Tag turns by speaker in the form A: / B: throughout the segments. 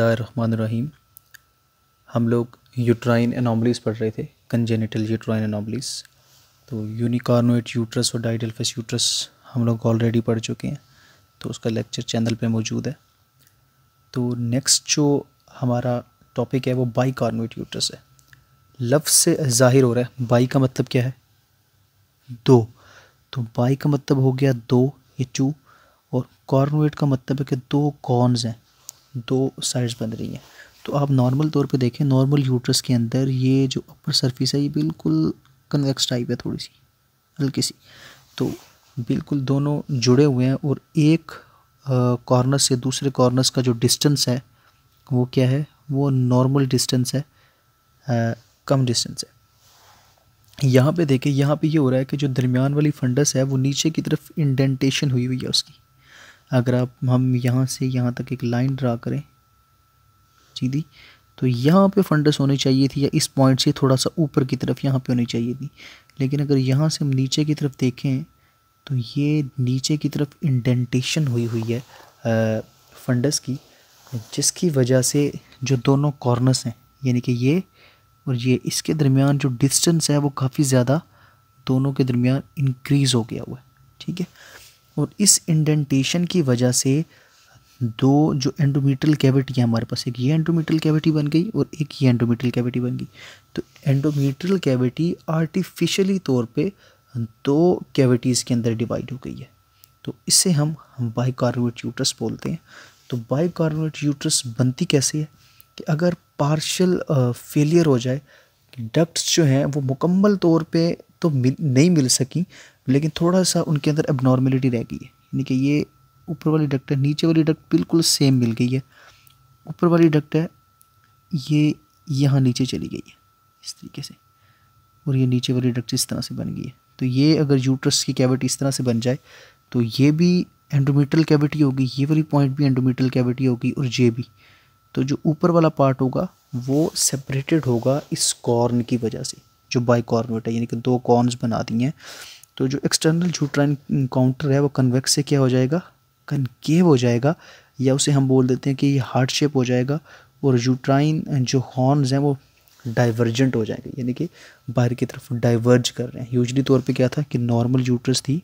A: बसमीम हम लोग यूट्राइन एनॉमलीज़ पढ़ रहे थे कंजेनिटल यूट्राइन एनॉमलीज़ तो यूनिकॉर्नोइट यूट्रस और डाइडल्फस यूट्रस हम लोग ऑलरेडी पढ़ चुके हैं तो उसका लेक्चर चैनल पे मौजूद है तो नेक्स्ट जो हमारा टॉपिक है वो बाई कार्नोइट यूट्रस है लफ्ज़ से ज़ाहिर हो रहा है बाई का मतलब क्या है दो तो बाई का मतलब हो गया दो ये चू और कॉर्नोइट का मतलब है कि दो कॉर्नस हैं दो साइड्स बन रही हैं तो आप नॉर्मल तौर पे देखें नॉर्मल यूट्रस के अंदर ये जो अपर सरफेस है ये बिल्कुल कन्वेक्स टाइप है थोड़ी सी हल्की सी तो बिल्कुल दोनों जुड़े हुए हैं और एक कॉर्नर से दूसरे कॉर्नर्स का जो डिस्टेंस है वो क्या है वो नॉर्मल डिस्टेंस है आ, कम डिस्टेंस है यहाँ पे देखें यहाँ पे ये यह हो रहा है कि जो दरमियान वाली फंडस है वो नीचे की तरफ इंडेंटेशन हुई हुई है उसकी अगर आप हम यहाँ से यहाँ तक एक लाइन ड्रा करें सीधी तो यहाँ पे फंडस होनी चाहिए थी या इस पॉइंट से थोड़ा सा ऊपर की तरफ यहाँ पे होनी चाहिए थी लेकिन अगर यहाँ से हम नीचे की तरफ देखें तो ये नीचे की तरफ इंडेंटेशन हुई हुई है आ, फंडस की जिसकी वजह से जो दोनों कॉर्नर्स हैं यानी कि ये और ये इसके दरमियान जो डिस्टेंस है वो काफ़ी ज़्यादा दोनों के दरमियान इंक्रीज़ हो गया हुआ है ठीक है और इस इंडेंटेशन की वजह से दो जो एंडोमीट्रल कैविटी है हमारे पास एक ये एंडोमीट्रल कैविटी बन गई और एक ये एंडोमीट्रल कैविटी बन गई तो एंडोमीट्रल कैविटी आर्टिफिशियली तौर पे दो कैविटीज़ के अंदर डिवाइड हो गई है तो इसे हम, बाई बाइकार्बोनेट यूट्रस बोलते हैं तो बाइकार्बोनेट यूट्रस बनती कैसे है कि अगर पार्शल फेलियर हो जाए डक्ट्स जो हैं वो मुकम्मल तौर पे तो मिल नहीं मिल सकी लेकिन थोड़ा सा उनके अंदर एबनॉर्मेलिटी रह गई है यानी कि ये ऊपर वाली डक्ट है नीचे वाली डक्ट बिल्कुल सेम मिल गई है ऊपर वाली डक्ट है ये यहाँ नीचे चली गई है इस तरीके से और ये नीचे वाली डक्ट इस तरह से बन गई है तो ये अगर यूट्रस की कैविटी इस तरह से बन जाए तो ये भी एंडोमीटल कैविटी होगी ये वाली पॉइंट भी एंडोमीटल कैविटी होगी और ये भी तो जो ऊपर वाला पार्ट होगा वो सेपरेटेड होगा इस कॉर्न की वजह से जो बाई कॉर्नवेट है यानी कि दो कॉर्नस बना दी हैं तो जो एक्सटर्नल जूट्राइन काउंटर है वो कन्वेक्स से क्या हो जाएगा कनकेव हो जाएगा या उसे हम बोल देते हैं कि ये हार्ड शेप हो जाएगा और यूट्राइन जो हॉर्न्स हैं वो डाइवर्जेंट हो जाएंगे यानी कि बाहर की तरफ डाइवर्ज कर रहे हैं यूजली तौर पे क्या था कि नॉर्मल यूट्रस थी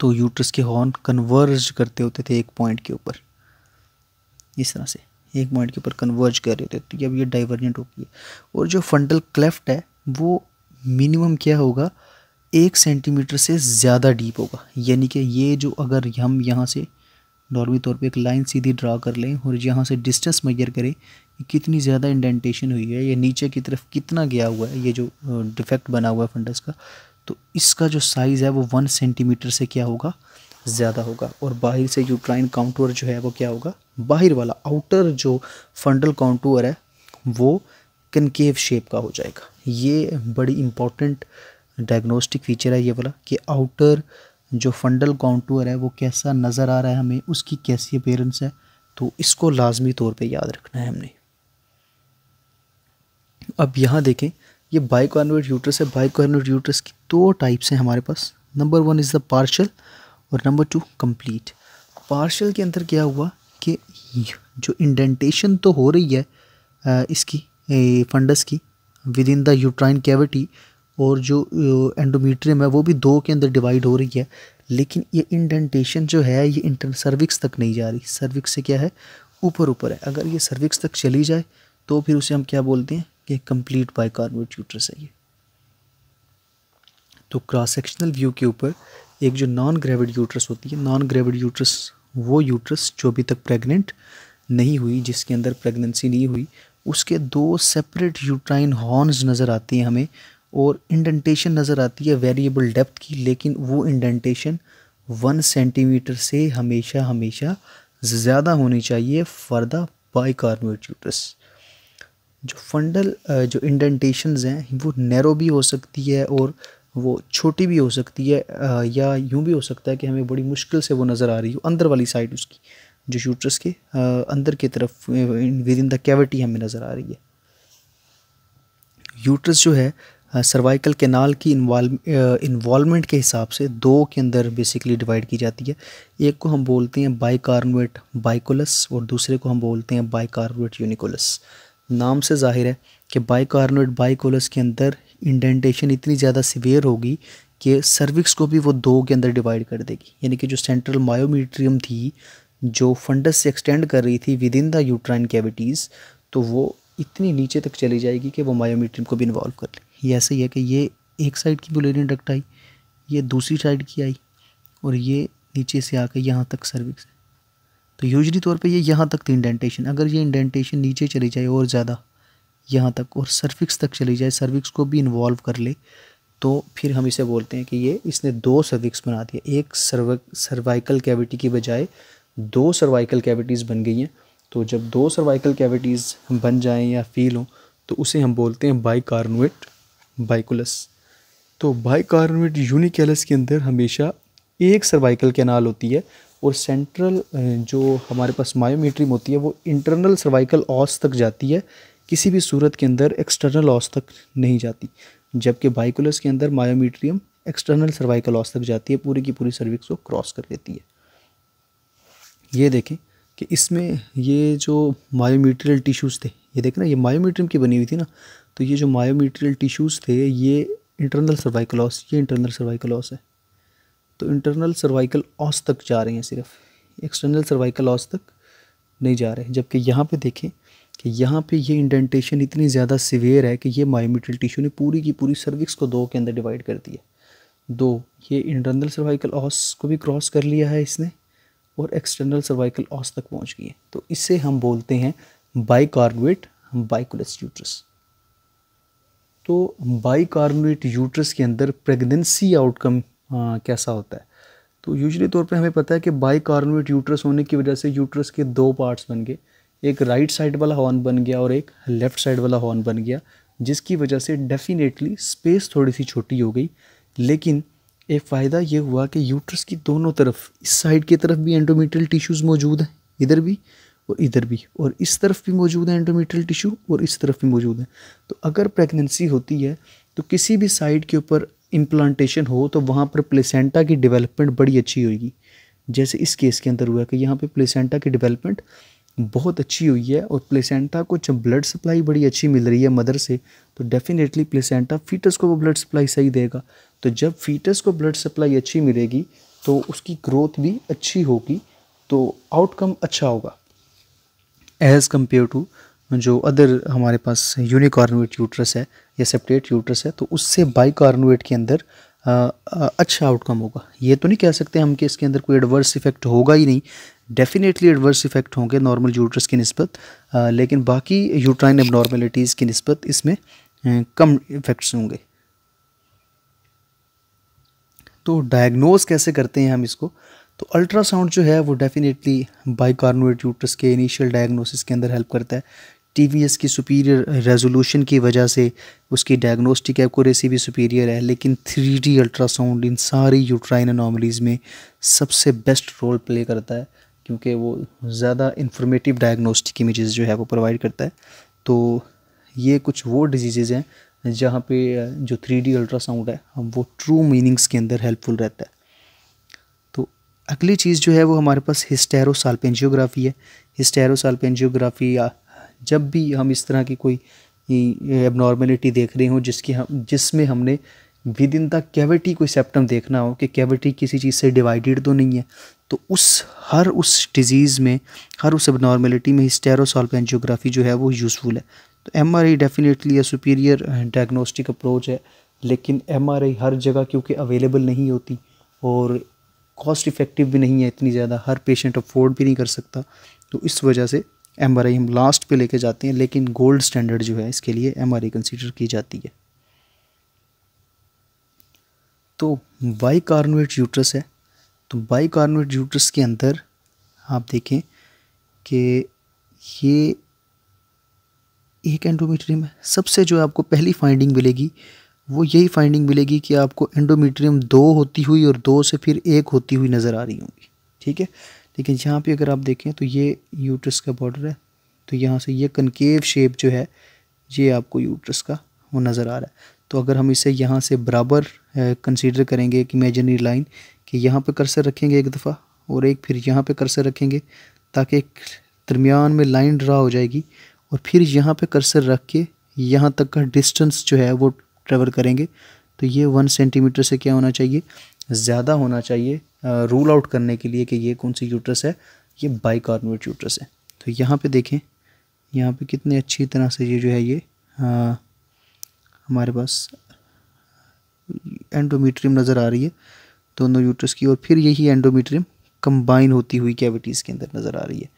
A: तो यूट्रस के हॉर्न कन्वर्ज करते होते थे एक पॉइंट के ऊपर इस तरह से एक पॉइंट के ऊपर कन्वर्ज कर रहे होते तो अब ये डाइवर्जेंट हो गई और जो फंडल क्लेफ्ट है वो मिनिमम क्या होगा एक सेंटीमीटर से ज़्यादा डीप होगा यानी कि ये जो अगर हम यहाँ से नॉर्मी तौर पे एक लाइन सीधी ड्रा कर लें और यहाँ से डिस्टेंस मैयर करें कि कितनी ज़्यादा इंडेंटेशन हुई है या नीचे की तरफ कितना गया हुआ है ये जो डिफेक्ट बना हुआ है फंडस का तो इसका जो साइज़ है वो वन सेंटीमीटर से क्या होगा ज़्यादा होगा और बाहर से यूट्राइन काउंटर जो है वो क्या होगा बाहर वाला आउटर जो फंडल काउंटर है वो कनकेव शेप का हो जाएगा ये बड़ी इम्पॉर्टेंट डायग्नोस्टिक फीचर है ये वाला कि आउटर जो फंडल काउंटूर है वो कैसा नज़र आ रहा है हमें उसकी कैसी अपेयरेंस है तो इसको लाजमी तौर पे याद रखना है हमने अब यहाँ देखें ये बाई कॉन्वर्ट यूट्रस है बाई कॉन्वर्ट यूट्रस की दो टाइप्स हैं हमारे पास number one is the partial और नंबर टू कंप्लीट पार्शल के अंदर क्या हुआ कि जो इंडेंटेशन तो हो रही है इसकी फंडस की within the uterine cavity और जो एंडोमीट्रियम है वो भी दो के अंदर डिवाइड हो रही है लेकिन ये इंडेंटेशन जो है ये इंटर सर्विक्स तक नहीं जा रही सर्विक्स से क्या है ऊपर ऊपर है अगर ये सर्विक्स तक चली जाए तो फिर उसे हम क्या बोलते हैं कि कंप्लीट बाइकार्बोनेट यूट्रस है ये तो क्रॉस सेक्शनल व्यू के ऊपर एक जो नॉन ग्रेविड यूट्रस होती है नॉन ग्रेविड यूट्रस वो यूट्रस जो अभी तक प्रेग्नेंट नहीं हुई जिसके अंदर प्रेगनेंसी नहीं हुई उसके दो सेपरेट यूट्राइन हॉर्न्स नज़र आती हैं हमें और इंडेंटेशन नज़र आती है वेरिएबल डेप्थ की लेकिन वो इंडेंटेशन वन सेंटीमीटर से हमेशा हमेशा ज़्यादा होनी चाहिए फॉर द बाई यूट्रस जो फंडल जो इंडेंटेशन हैं वो नैरो भी हो सकती है और वो छोटी भी हो सकती है या यूं भी हो सकता है कि हमें बड़ी मुश्किल से वो नज़र आ रही हो अंदर वाली साइड उसकी जो शूटर्स के अंदर की तरफ विद इन द कैविटी हमें नज़र आ रही है यूट्रस जो है सर्वाइकल केनाल की इन्वॉलमेंट के हिसाब से दो के अंदर बेसिकली डिवाइड की जाती है एक को हम बोलते हैं बाइकार्बोनेट बाइकोलस और दूसरे को हम बोलते हैं बाइकार्बोनेट यूनिकोलस नाम से जाहिर है कि बाइकार्बोनेट बाइकोलस के अंदर इंडेंटेशन इतनी ज़्यादा सिवियर होगी कि सर्विक्स को भी वो दो के अंदर डिवाइड कर देगी यानी कि जो सेंट्रल मायोमीट्रियम थी जो फंडस से एक्सटेंड कर रही थी within the uterine cavities तो वो इतनी नीचे तक चली जाएगी कि वो मायोमीट्रियम को भी इन्वॉल्व कर ले ऐसे ही है कि ये एक साइड की बुलेरियन डक्ट आई ये दूसरी साइड की आई और ये नीचे से आकर यहाँ तक सर्विक्स है तो यूजली तौर पे ये यहाँ तक थी इंडेंटेशन अगर ये इंडेंटेशन नीचे चली जाए और ज़्यादा यहाँ तक और सर्विक्स तक चली जाए सर्विक्स को भी इन्वॉल्व कर ले तो फिर हम इसे बोलते हैं कि ये इसने दो सर्विक्स बना दिया एक सर्व सर्वाइकल कैविटी की बजाय दो सर्वाइकल कैविटीज़ बन गई हैं तो जब दो सर्वाइकल कैविटीज़ बन जाएँ या फील हों तो उसे हम बोलते हैं बाई कार्नोट बाइकुलस तो बाई कार्नुएट यूनिकेलस के अंदर हमेशा एक सर्वाइकल कैनाल होती है और सेंट्रल जो हमारे पास मायोमीट्रीम होती है वो इंटरनल सर्वाइकल ऑस तक जाती है किसी भी सूरत के अंदर एक्सटर्नल ऑस तक नहीं जाती जबकि बाइकुलस के अंदर मायोमीट्रियम एक्सटर्नल सर्वाइकल ऑस तक जाती है पूरी की पूरी सर्विक्स को क्रॉस कर लेती है ये देखें कि इसमें ये जो मायोमीट्रियल टिश्यूज़ थे ये देखें ना ये मायोमीट्रियम की बनी हुई थी ना तो ये जो मायोमीट्रियल टिश्यूज़ थे ये इंटरनल सर्वाइकल ऑस ये इंटरनल सर्वाइकल ऑस है तो इंटरनल सर्वाइकल ऑस तक जा रही हैं सिर्फ एक्सटर्नल सर्वाइकल ऑस तक नहीं जा रहे जबकि यहाँ पर देखें कि यहाँ पे ये इंडेंटेशन इतनी ज़्यादा सिवियर है कि ये मायोमीट्रियल टिश्यू ने पूरी की पूरी सर्विक्स को दो के अंदर डिवाइड कर दिया दो ये इंटरनल सर्वाइकल ऑस को भी क्रॉस कर लिया है इसने और एक्सटर्नल सर्वाइकल ऑस तक पहुंच गई है तो इसे हम बोलते हैं बाइकार्बोनेट बाइकुलस यूट्रस तो बाइकार्बोनेट यूट्रस के अंदर प्रेगनेंसी आउटकम कैसा होता है तो यूजली तौर पे हमें पता है कि बाइकार्बोनेट यूट्रस होने की वजह से यूट्रस के दो पार्ट्स बन गए एक राइट साइड वाला हॉर्न बन गया और एक लेफ़्ट साइड वाला हॉर्न बन गया जिसकी वजह से डेफिनेटली स्पेस थोड़ी सी छोटी हो गई लेकिन एक फ़ायदा ये हुआ कि यूट्रस की दोनों तरफ इस साइड की तरफ भी एंडोमेट्रियल टिश्यूज़ मौजूद हैं इधर भी और इधर भी और इस तरफ भी मौजूद है एंडोमेट्रियल टिश्यू और इस तरफ भी मौजूद है तो अगर प्रेगनेंसी होती है तो किसी भी साइड के ऊपर इम्प्लांटेशन हो तो वहाँ पर प्लेसेंटा की डेवलपमेंट बड़ी अच्छी होगी जैसे इस केस के अंदर हुआ कि यहाँ पे प्लेसेंटा की डेवलपमेंट बहुत अच्छी हुई है और प्लेसेंटा को जब ब्लड सप्लाई बड़ी अच्छी मिल रही है मदर से तो डेफिनेटली प्लेसेंटा फीटस को वो ब्लड सप्लाई सही देगा तो जब फीटस को ब्लड सप्लाई अच्छी मिलेगी तो उसकी ग्रोथ भी अच्छी होगी तो आउटकम अच्छा होगा एज़ कम्पेयर टू जो अदर हमारे पास यूनिकॉर्नोवेट यूट्रस है या सेप्टेट यूट्रस है तो उससे कार्नोवेट के अंदर आ, आ, अच्छा आउटकम होगा ये तो नहीं कह सकते हम कि इसके अंदर कोई एडवर्स इफेक्ट होगा ही नहीं डेफिनेटली एडवर्स इफेक्ट होंगे नॉर्मल यूट्रस की नस्बत लेकिन बाकी यूट्राइन एबनॉर्मेलिटीज़ की नस्बत इसमें कम इफेक्ट्स होंगे तो डायग्नोज कैसे करते हैं हम इसको तो अल्ट्रासाउंड जो है वो डेफिनेटली बाइकार्नोएट यूट्रस के इनिशियल डायग्नोसिस के अंदर हेल्प करता है टीवीएस की सुपीरियर रेजोल्यूशन की वजह से उसकी डायग्नोस्टिक एक्यूरेसी भी सुपीरियर है लेकिन थ्री डी अल्ट्रासाउंड इन सारी यूट्राइन अनोमलीज़ में सबसे बेस्ट रोल प्ले करता है क्योंकि वो ज़्यादा इंफॉर्मेटिव डायग्नोस्टिक इमेजेस जो है वो प्रोवाइड करता है तो ये कुछ वो डिजीज़ हैं जहाँ पे जो थ्री डी अल्ट्रासाउंड है हम वो ट्रू मीनिंग्स के अंदर हेल्पफुल रहता है तो अगली चीज़ जो है वो हमारे पास हिस्टेरो पेंजियोग्राफी है पेंजियोग्राफी या जब भी हम इस तरह की कोई एबनॉर्मेलिटी देख रहे हो जिसकी हम जिसमें हमने विद इन द कैविटी कोई सेप्टम देखना हो कि कैविटी किसी चीज़ से डिवाइडेड तो नहीं है तो उस हर उस डिज़ीज़ में हर उस एबनॉर्मेलिटी में हिस्टेरोसॉल्पेंजियोग्राफी जो है वो यूज़फुल है तो um definitely superior diagnostic approach है लेकिन एम आर आई हर जगह क्योंकि अवेलेबल नहीं होती और कॉस्ट इफ़ेक्टिव भी नहीं है इतनी ज़्यादा हर पेशेंट अफोर्ड भी नहीं कर सकता तो इस वजह से एम आर आई हम लास्ट पे लेके जाते हैं लेकिन गोल्ड स्टैंडर्ड जो है इसके लिए एम आर आई कंसिडर की जाती है तो बाई कार्नोवेट यूट्रस है तो बाई कार्नोवेट यूट्रस के अंदर आप देखें कि ये एक एंडोमेट्रियम है सबसे जो आपको पहली फाइंडिंग मिलेगी वो यही फाइंडिंग मिलेगी कि आपको एंडोमेट्रियम दो होती हुई और दो से फिर एक होती हुई नज़र आ रही होंगी ठीक है लेकिन यहाँ पे अगर आप देखें तो ये यूट्रस का बॉर्डर है तो यहाँ से ये कनकेव शेप जो है ये आपको यूट्रस का वो नज़र आ रहा है तो अगर हम इसे यहाँ से बराबर कंसीडर करेंगे एक इमेजनरी लाइन कि यहाँ पर कर्सर रखेंगे एक दफ़ा और एक फिर यहाँ पर कर्सर रखेंगे ताकि एक दरमियान में लाइन ड्रा हो जाएगी और फिर यहाँ पे कर्सर रख के यहाँ तक का डिस्टेंस जो है वो ट्रेवल करेंगे तो ये वन सेंटीमीटर से क्या होना चाहिए ज़्यादा होना चाहिए रूल आउट करने के लिए कि ये कौन सी यूट्रस है ये बाई कार्बोनेट यूट्रस है तो यहाँ पे देखें यहाँ पे कितने अच्छी तरह से ये जो है ये आ, हमारे पास एंडोमीट्रियम नज़र आ रही है दोनों यूट्रस की और फिर यही एंडोमीट्रियम कंबाइन होती हुई कैविटीज़ के अंदर नज़र आ रही है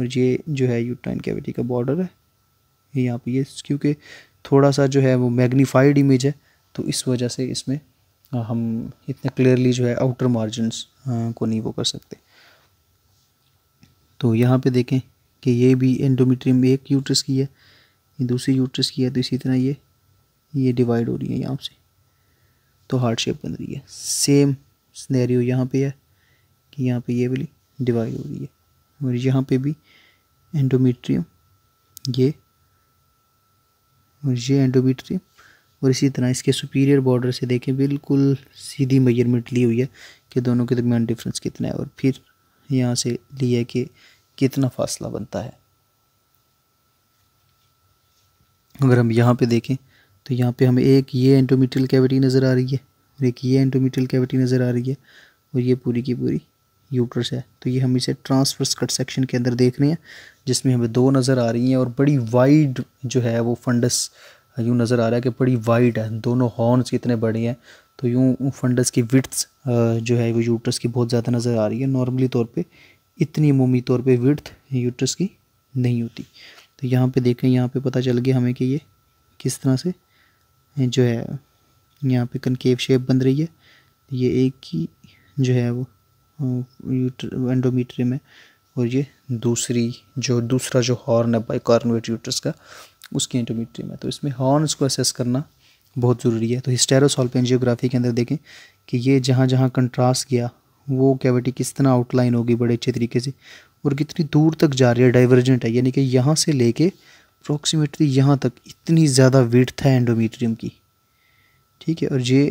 A: और ये जो है यूट्राइन कैविटी का बॉर्डर है यहाँ पे ये क्योंकि थोड़ा सा जो है वो मैग्नीफाइड इमेज है तो इस वजह से इसमें हम इतना क्लियरली जो है आउटर मार्जिनस को नहीं वो कर सकते तो यहाँ पे देखें कि ये भी एंडोमेट्रियम एक यूट्रस की है ये दूसरी यूट्रस की है तो इसी तरह ये ये डिवाइड हो रही है यहाँ से तो हार्ड शेप बन रही है सेम स्नैरियो यहाँ पे है कि यहाँ पे ये वाली डिवाइड हो रही है और यहाँ पे भी एंडोमीट्रियम ये और ये एंडोमीट्रियम और इसी तरह इसके सुपीरियर बॉर्डर से देखें बिल्कुल सीधी मेजरमेंट ली हुई है कि दोनों के दरमियान डिफरेंस कितना है और फिर यहाँ से लिया कि कितना फासला बनता है अगर हम यहाँ पे देखें तो यहाँ पे हमें एक ये एंटोमीट्रियल कैविटी नज़र आ रही है और एक ये एंटोमीट्रियल कैविटी नज़र आ रही है और ये पूरी की पूरी यूट्रस है तो ये हम इसे ट्रांसफर्स कट सेक्शन के अंदर देख रहे हैं जिसमें हमें दो नज़र आ रही हैं और बड़ी वाइड जो है वो फंडस यूँ नज़र आ रहा है कि बड़ी वाइड है दोनों हॉर्न्स कितने बड़े हैं तो यूँ फंडस की विर्थ्स जो है वो यूट्रस की बहुत ज़्यादा नज़र आ रही है नॉर्मली तौर पर इतनी अमूमी तौर पर विर्थ यूट्रस की नहीं होती तो यहाँ पर देखें यहाँ पर पता चल गया हमें कि ये किस तरह से जो है यहाँ पे कनकेव शेप बन रही है ये एक ही जो है वो एंडोमीट्री में और ये दूसरी जो दूसरा जो हॉर्न है कॉर्नवेट यूट्रस का उसकी एंडोमीट्री में तो इसमें हॉर्न्स को असेस करना बहुत ज़रूरी है तो हिस्टेरोसॉल्प एनजियोग्राफी के अंदर देखें कि ये जहाँ जहाँ कंट्रास्ट गया वो कैविटी किस तरह आउटलाइन होगी बड़े अच्छे तरीके से और कितनी दूर तक जा रही है डाइवर्जेंट है यानी कि यहाँ से लेके अप्रॉक्सीमेटली यहाँ तक इतनी ज़्यादा वेट था एंडोमीट्रियम की ठीक है और ये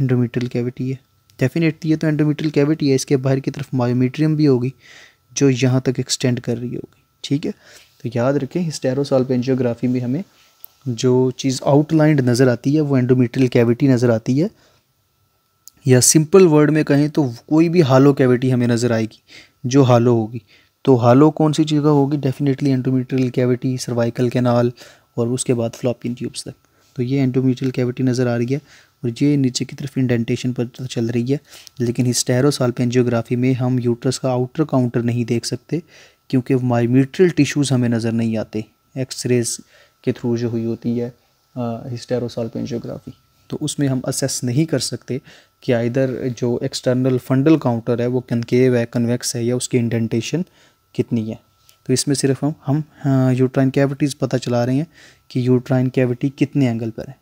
A: एंडोमीट्रल कैविटी है डेफिनेटली ये तो एंडोमेट्रियल कैविटी है इसके बाहर की तरफ मायोमीट्रियम भी होगी जो यहाँ तक एक्सटेंड कर रही होगी ठीक है तो याद रखें हिस्टेरोसॉल पेंजियोग्राफी में हमें जो चीज़ आउटलाइंड नज़र आती है वो एंडोमेट्रियल कैविटी नज़र आती है या सिंपल वर्ड में कहें तो कोई भी हालो कैविटी हमें नज़र आएगी जो हालो होगी तो हालो कौन सी जगह होगी definitely endometrial cavity cervical canal और उसके बाद फ्लॉपिन ट्यूब्स तक तो ये एंडोमेट्रियल कैविटी नज़र आ रही है और ये नीचे की तरफ इंडेंटेशन पर तो चल रही है लेकिन हिस्टेरोसाल्पियन पेंजियोग्राफी में हम यूट्रस का आउटर काउंटर नहीं देख सकते क्योंकि माइमीट्रियल टिश्यूज़ हमें नज़र नहीं आते एक्सरेज के थ्रू जो हुई होती है हिस्टेरोसाल्पियन पेंजियोग्राफ़ी तो उसमें हम असेस नहीं कर सकते कि इधर जो एक्सटर्नल फंडल काउंटर है वो कनकेव है कन्वेक्स है या उसकी इंडेंटेशन कितनी है तो इसमें सिर्फ हम हम यूट्राइन कैविटीज़ पता चला रहे हैं कि यूट्राइन कैविटी कितने एंगल पर है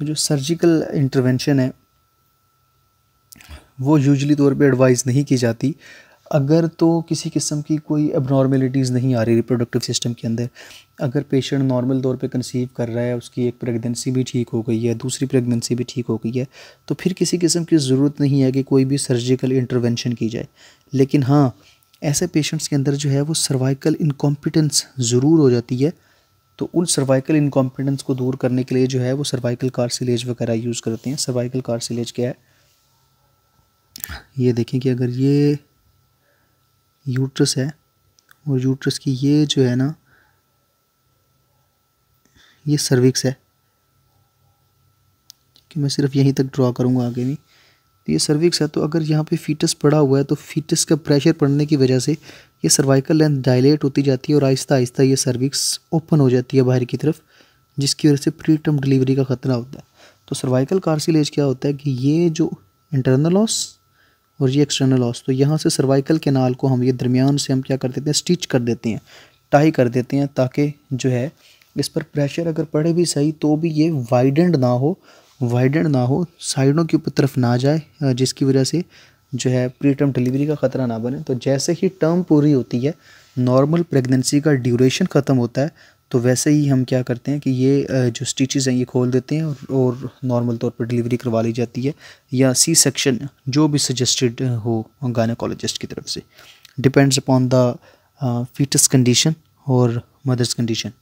A: तो जो सर्जिकल इंटरवेंशन है वो यूजली तौर पे एडवाइस नहीं की जाती अगर तो किसी किस्म की कोई एबनॉर्मेलिटीज़ नहीं आ रही रिप्रोडक्टिव सिस्टम के अंदर अगर पेशेंट नॉर्मल तौर पे कंसीव कर रहा है उसकी एक प्रेगनेंसी भी ठीक हो गई है दूसरी प्रेगनेंसी भी ठीक हो गई है तो फिर किसी किस्म की ज़रूरत नहीं है कि कोई भी सर्जिकल इंटरवेंशन की जाए लेकिन हाँ ऐसे पेशेंट्स के अंदर जो है वो सर्वाइकल इनकॉम्पिटेंस ज़रूर हो जाती है तो उन सर्वाइकल इनकॉम्पिटेंस को दूर करने के लिए जो है वो सर्वाइकल कार्सिलेज वगैरह यूज़ करते हैं सर्वाइकल कार्सिलेज क्या है ये देखें कि अगर ये यूट्रस है और यूट्रस की ये जो है ना ये सर्विक्स है कि मैं सिर्फ यहीं तक ड्रा करूँगा आगे भी तो ये सर्विक्स है तो अगर यहाँ पे फीटस पड़ा हुआ है तो फीटस का प्रेशर पड़ने की वजह से ये सर्वाइकल लेंथ डायलेट होती जाती है और आहिस्ता आहिस्ता ये सर्विक्स ओपन हो जाती है बाहर की तरफ जिसकी वजह से प्री टर्म डिलीवरी का ख़तरा होता है तो सर्वाइकल कार्सिलेज क्या होता है कि ये जो इंटरनल लॉस और ये एक्सटर्नल लॉस तो यहाँ से सर्वाइकल के नाल को हम ये दरमियान से हम क्या कर देते हैं स्टिच कर देते हैं टाई कर देते हैं ताकि जो है इस पर प्रेशर अगर पड़े भी सही तो भी ये वाइडेंड ना हो वाइडेंड ना हो साइडों के ऊपर तरफ ना जाए जिसकी वजह से जो है प्री टर्म डिलीवरी का ख़तरा ना बने तो जैसे ही टर्म पूरी होती है नॉर्मल प्रेगनेंसी का ड्यूरेशन ख़त्म होता है तो वैसे ही हम क्या करते हैं कि ये जो स्टिचेज़ हैं ये खोल देते हैं और, और नॉर्मल तौर पर डिलीवरी करवा ली जाती है या सी सेक्शन जो भी सजेस्टेड हो गायनोकोलॉजिस्ट की तरफ से depends upon the foetus condition और मदर्स कंडीशन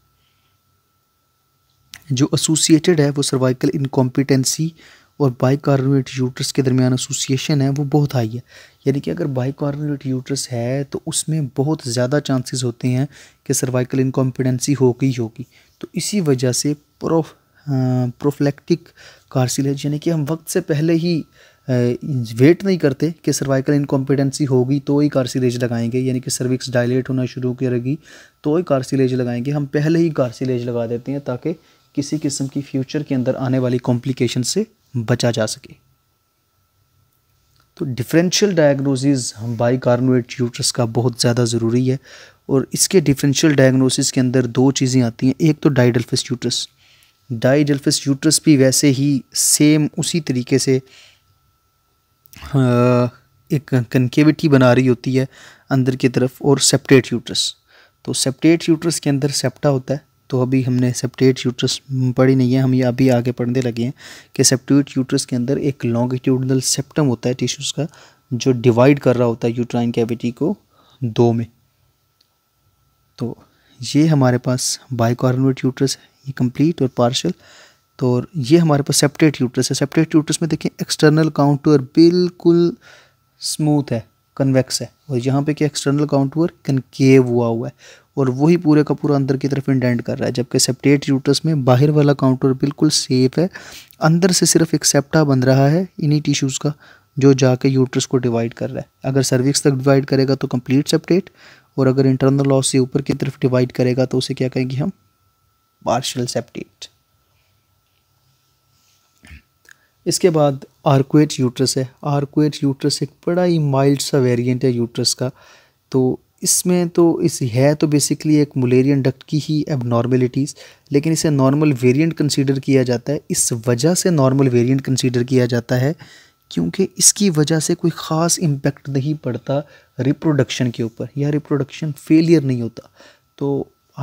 A: जो एसोसिएटेड है वो सर्वाइकल इनकॉम्पिटेंसी और बाई कार्बोनेट यूट्रस के दरमियान एसोसिएशन है वो बहुत हाई है यानी कि अगर बाई कार्बोनेट यूट्रस है तो उसमें बहुत ज़्यादा चांसेस होते हैं कि सर्वाइकल इनकॉम्पिडेंसी गई होगी तो इसी वजह से प्रो प्रोफ्लेक्टिक कार्सिलेज यानी कि हम वक्त से पहले ही वेट नहीं करते कि सर्वाइकल इनकॉम्पिटेंसी होगी तो ही कार्सिलेज लगाएंगे यानी कि सर्विक्स डायलेट होना शुरू करेगी तो ही कार्सिलेज लगाएंगे हम पहले ही कार्सिलेज लगा देते हैं ताकि किसी किस्म की फ्यूचर के अंदर आने वाली कॉम्प्लिकेशन से बचा जा सके तो डिफरेंशियल डायग्नोसिस हम बाई कार्नोएट यूट्रस का बहुत ज़्यादा ज़रूरी है और इसके डिफरेंशियल डायग्नोसिस के अंदर दो चीज़ें आती हैं एक तो डाइडल्फिस यूट्रस डाइडल्फिस यूट्रस भी वैसे ही सेम उसी तरीके से एक कनकेविटी बना रही होती है अंदर की तरफ और सेप्टेट यूट्रस तो सेप्टेट यूट्रस के अंदर सेप्टा होता है तो अभी हमने सेप्टेट यूट्रस पढ़ी नहीं है हम ये अभी आगे पढ़ने लगे हैं कि सेप्टेट यूट्रस के अंदर एक लॉन्गिट्यूडनल सेप्टम होता है टिश्यूज़ का जो डिवाइड कर रहा होता है यूट्राइन कैविटी को दो में तो ये हमारे पास बाइकार्बोनेट यूट्रस है ये कंप्लीट और पार्शल तो ये हमारे पास सेप्टेट यूट्रस है सेप्टेट यूट्रस में देखें एक्सटर्नल काउंटर बिल्कुल स्मूथ है कन्वेक्स है और यहाँ पे क्या एक्सटर्नल काउंटूअर कनकेव हुआ हुआ है और वही पूरे का पूरा अंदर की तरफ इंडेंट कर रहा है जबकि सेप्टेट यूटरस में बाहर वाला काउंटर बिल्कुल सेफ है अंदर से सिर्फ एक सेप्टा बन रहा है इन्हीं टिश्यूज़ का जो जाके यूट्रस को डिवाइड कर रहा है अगर सर्विक्स तक डिवाइड करेगा तो कंप्लीट सेप्टेट और अगर इंटरनल लॉस से ऊपर की तरफ डिवाइड करेगा तो उसे क्या कहेंगे हम पार्शल सेप्टेट इसके बाद आर्कुएट यूट्रस है आर्कुएट यूट्रस एक बड़ा ही माइल्ड सा वेरिएंट है यूट्रस का तो इसमें तो इस है तो बेसिकली एक मलेरियन डक्ट की ही एबनॉर्मेलिटीज़ लेकिन इसे नॉर्मल वेरिएंट कंसीडर किया जाता है इस वजह से नॉर्मल वेरिएंट कंसीडर किया जाता है क्योंकि इसकी वजह से कोई ख़ास इम्पेक्ट नहीं पड़ता रिप्रोडक्शन के ऊपर या रिप्रोडक्शन फेलियर नहीं होता तो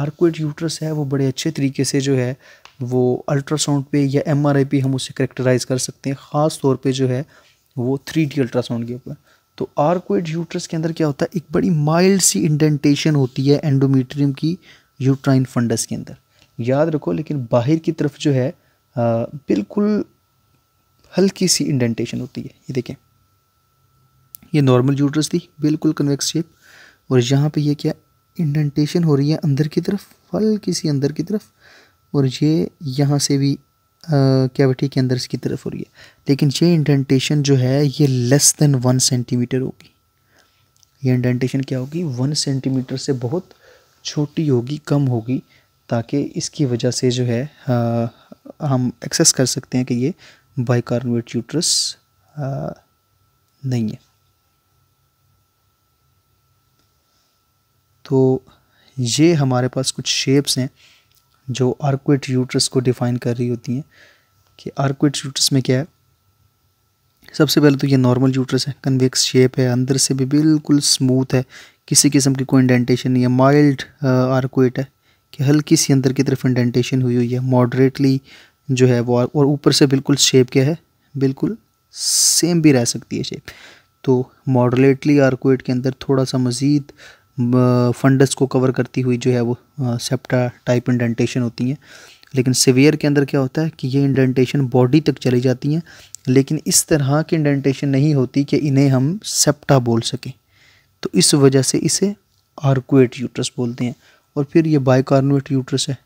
A: आर्कोइड यूट्रस है वो बड़े अच्छे तरीके से जो है वो अल्ट्रासाउंड पे या एम पे हम उसे करेक्टराइज़ कर सकते हैं ख़ास तौर पे जो है वो थ्री डी अल्ट्रासाउंड के ऊपर तो आर्कोइड यूट्रस के अंदर क्या होता है एक बड़ी माइल्ड सी इंडेंटेशन होती है एंडोमीट्रियम की यूट्राइन फंडस के अंदर याद रखो लेकिन बाहर की तरफ जो है आ, बिल्कुल हल्की सी इंडेंटेशन होती है ये देखें ये नॉर्मल यूट्रस थी बिल्कुल कन्वेक्स शेप और यहाँ पे ये क्या इंडेंटेशन हो रही है अंदर की तरफ हल्की सी अंदर की तरफ और ये यहाँ से भी कैविटी के अंदर इसकी तरफ हो रही है लेकिन ये इंडेंटेशन जो है ये लेस देन वन सेंटीमीटर होगी ये इंडेंटेशन क्या होगी वन सेंटीमीटर से बहुत छोटी होगी कम होगी ताकि इसकी वजह से जो है आ, हम एक्सेस कर सकते हैं कि ये बाइकार्बोनेट यूट्रस नहीं है तो ये हमारे पास कुछ शेप्स हैं जो आर्कुट यूट्रस को डिफ़ाइन कर रही होती हैं कि आर्कुट यूट्रस में क्या है सबसे पहले तो ये नॉर्मल यूट्रस है कन्वेक्स शेप है अंदर से भी बिल्कुल स्मूथ है किसी किस्म की कोई इंडेंटेशन नहीं है माइल्ड आर्कुट है कि हल्की सी अंदर की तरफ इंडेंटेशन हुई हुई है मॉडरेटली जो है वो और ऊपर से बिल्कुल शेप क्या है बिल्कुल सेम भी रह सकती है शेप तो मॉडरेटली आर्कुट के अंदर थोड़ा सा मज़ीद फंडस को कवर करती हुई जो है वो सेप्टा टाइप इंडेंटेशन होती हैं लेकिन सिवियर के अंदर क्या होता है कि ये इंडेंटेशन बॉडी तक चली जाती हैं लेकिन इस तरह की इंडेंटेशन नहीं होती कि इन्हें हम सेप्टा बोल सकें तो इस वजह से इसे आर्कुएट यूट्रस बोलते हैं और फिर ये बाइकार्नुएट यूट्रस है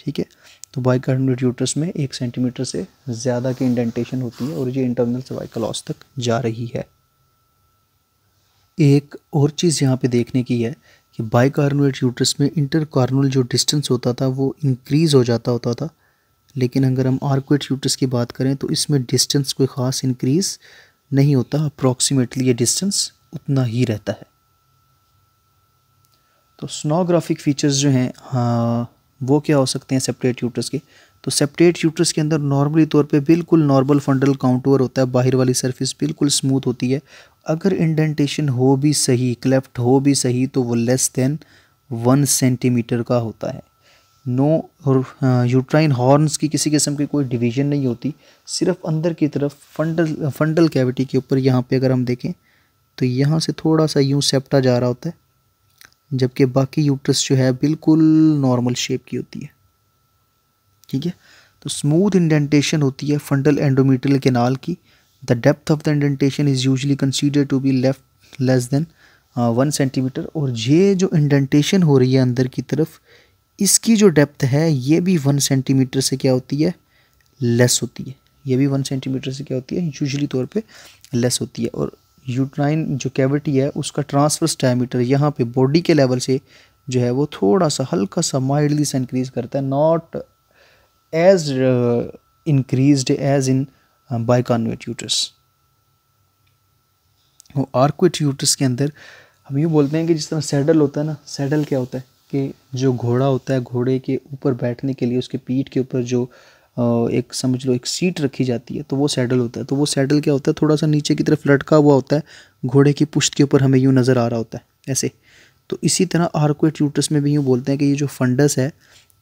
A: ठीक है तो बाइकार्नुएट यूट्रस में एक सेंटीमीटर से ज़्यादा की इंडेंटेशन होती है और ये इंटरनल सर्वाइकल ऑस तक जा रही है एक और चीज़ यहाँ पे देखने की है कि बाई कार्नोएट यूट्रस में इंटर कार्नोल जो डिस्टेंस होता था वो इंक्रीज़ हो जाता होता था लेकिन अगर हम आर्कुएट यूट्रस की बात करें तो इसमें डिस्टेंस कोई ख़ास इंक्रीज़ नहीं होता अप्रॉक्सीमेटली ये डिस्टेंस उतना ही रहता है तो स्नोग्राफिक फीचर्स जो हैं हाँ वो क्या हो सकते हैं सेपरेट यूट्रस के तो सेपरेट यूट्रस के अंदर नॉर्मली तौर पे बिल्कुल नॉर्मल फंडल काउंटर होता है बाहर वाली सरफेस बिल्कुल स्मूथ होती है अगर इंडेंटेशन हो भी सही क्लेफ्ट हो भी सही तो वो लेस देन वन सेंटीमीटर का होता है नो और यूट्राइन हाँ, हॉर्न्स की किसी किस्म की कोई डिवीजन नहीं होती सिर्फ अंदर की तरफ फंडल फंडल कैविटी के ऊपर यहाँ पे अगर हम देखें तो यहाँ से थोड़ा सा यूँ सेप्टा जा रहा होता है जबकि बाकी यूट्रस जो है बिल्कुल नॉर्मल शेप की होती है ठीक है तो स्मूथ इंडेंटेशन होती है फंडल एंडोमीटल केनाल की The depth of the indentation is usually considered to be left less than one uh, centimetre और ये जो इंडेंटेशन हो रही है अंदर की तरफ इसकी जो डेप्थ है ये भी वन सेंटीमीटर से क्या होती है लेस होती है ये भी वन सेंटीमीटर से क्या होती है यूजली तौर पे लेस होती है और यूट्राइन जो कैविटी है उसका ट्रांसफर डायमीटर यहाँ पे बॉडी के लेवल से जो है वो थोड़ा सा हल्का सा माइल्डली सा इंक्रीज़ करता है not as increase as in bicornuate uh, uterus वो आर्कवेट के अंदर हम ये बोलते हैं कि जिस तरह सैडल होता है ना सैडल क्या होता है कि जो घोड़ा होता है घोड़े के ऊपर बैठने के लिए उसके पीठ के ऊपर जो एक समझ लो एक सीट रखी जाती है तो वो सैडल होता है तो वो सैडल क्या होता है थोड़ा सा नीचे की तरफ लटका हुआ होता है घोड़े की पुश्त के ऊपर हमें यूँ नज़र आ रहा होता है ऐसे तो इसी तरह आर्कुएट यूटस में भी यूँ बोलते हैं कि ये जो फंडस है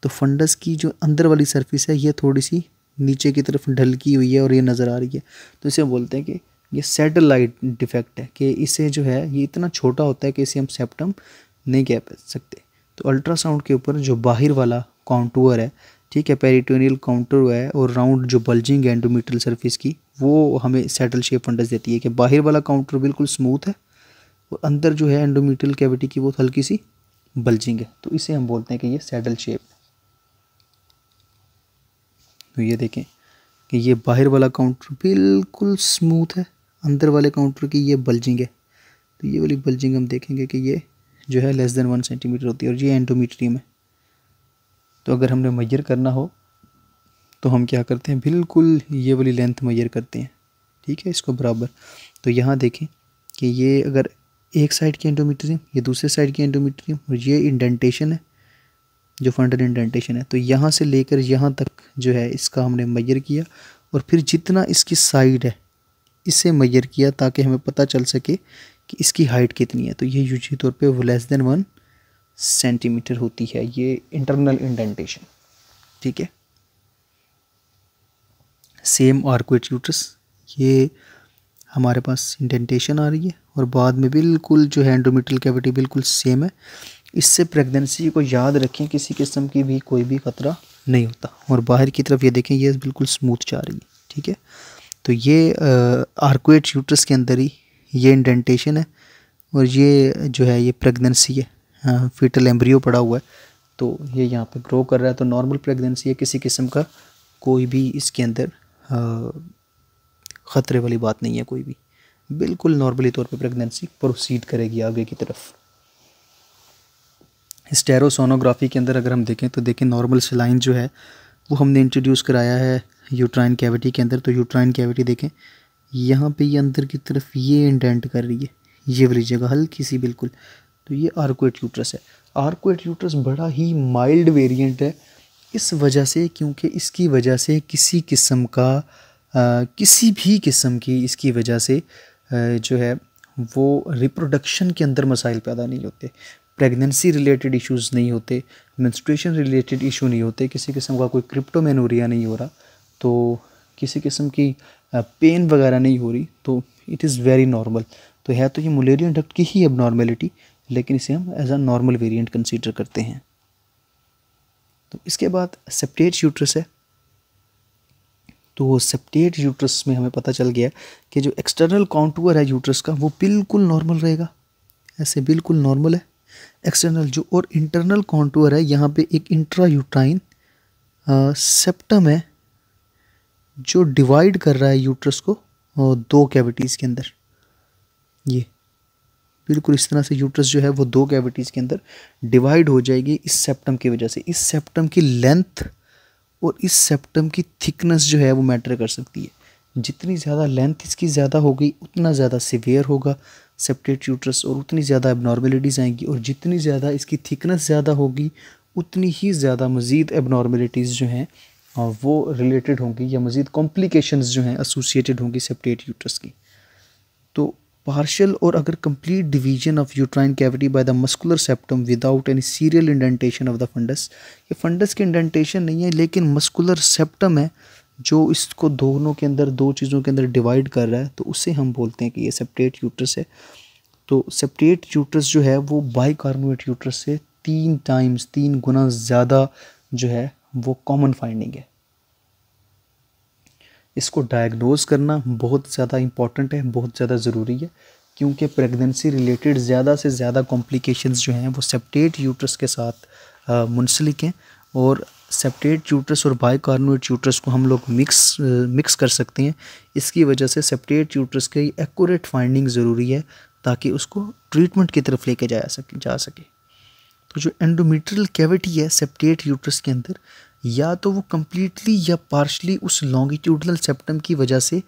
A: तो फंडस की जो अंदर वाली सर्फिस है ये थोड़ी सी नीचे की तरफ ढलकी हुई है और ये नज़र आ रही है तो इसे हम बोलते हैं कि ये सैटेलाइट डिफेक्ट है कि इसे जो है ये इतना छोटा होता है कि इसे हम सेप्टम नहीं कह सकते तो अल्ट्रासाउंड के ऊपर जो बाहर वाला काउंटूअर है ठीक है पेरिटोनियल काउंटर है और राउंड जो बल्जिंग है एंडोमीट्रल सर्फिस की वो हमें सेटल शेप फंडस देती है कि बाहर वाला काउंटर बिल्कुल स्मूथ है और अंदर जो है एंडोमीट्रल कैविटी की वो हल्की सी बल्जिंग है तो इसे हम बोलते हैं कि ये सेटल शेप तो ये देखें कि ये बाहर वाला काउंटर बिल्कुल स्मूथ है अंदर वाले काउंटर की ये बल्जिंग है तो ये वाली बल्जिंग हम देखेंगे कि ये जो है लेस देन वन सेंटीमीटर होती है और ये एंडोमीट्रियम है तो अगर हमने मैयर करना हो तो हम क्या करते हैं बिल्कुल ये वाली लेंथ मैयर करते हैं ठीक है इसको बराबर तो यहाँ देखें कि ये अगर एक साइड की एंडोमीट्रियम ये दूसरे साइड की एंडोमीट्रियम और ये इंडेंटेशन है जो फ्रंटल इंडेंटेशन है तो यहाँ से लेकर यहाँ तक जो है इसका हमने मैयर किया और फिर जितना इसकी साइड है इसे मैयर किया ताकि हमें पता चल सके कि इसकी हाइट कितनी है तो ये यूजी तौर पे लेस देन वन सेंटीमीटर होती है ये इंटरनल इंडेंटेशन ठीक है सेम आर्कोट्यूटस ये हमारे पास इंडेंटेशन आ रही है और बाद में बिल्कुल जो है एंडोमीटल कैविटी बिल्कुल सेम है इससे प्रेगनेंसी को याद रखें किसी किस्म की भी कोई भी ख़तरा नहीं होता और बाहर की तरफ ये देखें ये बिल्कुल स्मूथ जा रही है ठीक है तो ये आर्कुएट यूट्रस के अंदर ही ये इंडेंटेशन है और ये जो है ये प्रेगनेंसी है फीटल एम्ब्रियो पड़ा हुआ है तो ये यहाँ पे ग्रो कर रहा है तो नॉर्मल प्रेगनेंसी है किसी किस्म का कोई भी इसके अंदर ख़तरे वाली बात नहीं है कोई भी बिल्कुल नॉर्मली तौर पे प्रेगनेंसी प्रोसीड करेगी आगे की तरफ स्टेरोसोनोग्राफी के अंदर अगर हम देखें तो देखें नॉर्मल सिलाइन जो है वो हमने इंट्रोड्यूस कराया है यूट्राइन कैविटी के अंदर तो यूट्राइन कैविटी देखें यहाँ पे ये अंदर की तरफ ये इंडेंट कर रही है ये वाली जगह हल्की सी बिल्कुल तो ये आर्कोएट यूट्रस है आर्कोएट यूट्रस बड़ा ही माइल्ड वेरिएंट है इस वजह से क्योंकि इसकी वजह से किसी किस्म का आ, किसी भी किस्म की इसकी वजह से आ, जो है वो रिप्रोडक्शन के अंदर मसाइल पैदा नहीं होते प्रेगनेंसी रिलेटेड इश्यूज नहीं होते मेंस्ट्रुएशन रिलेटेड इशू नहीं होते किसी किस्म का कोई क्रिप्टोमेनोरिया नहीं हो रहा तो किसी किस्म की पेन वगैरह नहीं हो रही तो इट इज़ वेरी नॉर्मल तो है तो ये मलेरिया डक्ट की ही अब नॉर्मेलिटी लेकिन इसे हम as a normal variant consider करते हैं तो इसके बाद सेप्टेट यूट्रस है तो सेप्टेट यूट्रस में हमें पता चल गया कि जो एक्सटर्नल काउंटूअर है यूट्रस का वो बिल्कुल नॉर्मल रहेगा ऐसे बिल्कुल नॉर्मल है एक्सटर्नल जो और इंटरनल कॉन्टूर है यहाँ पे एक इंट्रा यूट्राइन सेप्टम है जो डिवाइड कर रहा है यूट्रस को दो कैविटीज़ के अंदर ये बिल्कुल इस तरह से यूट्रस जो है वो दो कैविटीज़ के अंदर डिवाइड हो जाएगी इस सेप्टम की वजह से इस सेप्टम की लेंथ और इस सेप्टम की थिकनेस जो है वो मैटर कर सकती है जितनी ज़्यादा लेंथ इसकी ज़्यादा होगी उतना ज़्यादा सिवियर होगा सेप्टेट यूट्रस और उतनी ज़्यादा एबनॉर्मेलिटीज़ आएंगी और जितनी ज़्यादा इसकी थिकनेस ज़्यादा होगी उतनी ही ज़्यादा मज़ीद एबनॉर्मेलिटीज़ जो हैं वो रिलेटेड होंगी या मज़ीद कॉम्प्लिकेशन जो हैं एसोसिएटेड होंगी सेप्टेट यूट्रस की तो पार्शल और अगर complete division of uterine cavity by the muscular septum without any serial indentation of the fundus ये फंडस की इंडेंटेशन नहीं है लेकिन मस्कुलर सेप्टम है जो इसको दोनों के अंदर दो चीज़ों के अंदर डिवाइड कर रहा है तो उसे हम बोलते हैं कि ये सेप्टेट यूट्रस है तो सेप्टेट यूट्रस जो है वो बाई कार्बोनेट यूट्रस से तीन टाइम्स तीन गुना ज़्यादा जो है वो कॉमन फाइंडिंग है इसको डायग्नोज करना बहुत ज़्यादा इम्पॉर्टेंट है बहुत ज़्यादा ज़रूरी है क्योंकि प्रेगनेंसी रिलेटेड ज़्यादा से ज़्यादा कॉम्प्लिकेशंस जो हैं वो सेप्टेट यूट्रस के साथ मुंसलिक हैं और सेप्टेट ट्यूटरस और बाइकार्बोनेट च्यूट्रस को हम लोग मिक्स मिक्स uh, कर सकते हैं इसकी वजह से सेप्टेट ट्यूटरस के एक्यूरेट फाइंडिंग ज़रूरी है ताकि उसको ट्रीटमेंट की तरफ लेके जाया सके जा सके तो जो एंडोमीट्रियल कैविटी है सेप्टेट यूट्रस के अंदर या तो वो कम्प्लीटली या पार्शली उस लॉन्गिट्यूडनल सेप्टम की वजह से